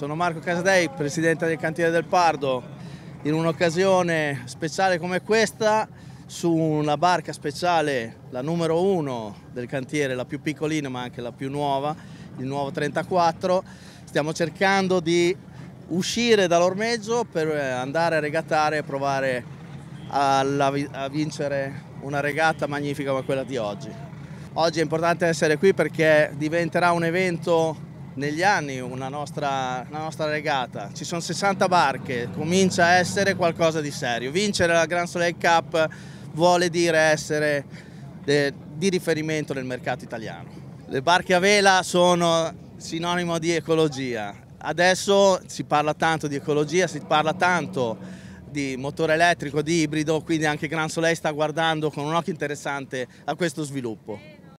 Sono Marco Casadei, presidente del cantiere del Pardo. In un'occasione speciale come questa, su una barca speciale, la numero uno del cantiere, la più piccolina ma anche la più nuova, il nuovo 34, stiamo cercando di uscire dall'ormeggio per andare a regatare e provare alla, a vincere una regata magnifica come quella di oggi. Oggi è importante essere qui perché diventerà un evento negli anni una nostra, una nostra, regata, ci sono 60 barche, comincia a essere qualcosa di serio. Vincere la Gran Soleil Cup vuole dire essere de, di riferimento nel mercato italiano. Le barche a vela sono sinonimo di ecologia. Adesso si parla tanto di ecologia, si parla tanto di motore elettrico, di ibrido, quindi anche Gran Soleil sta guardando con un occhio interessante a questo sviluppo.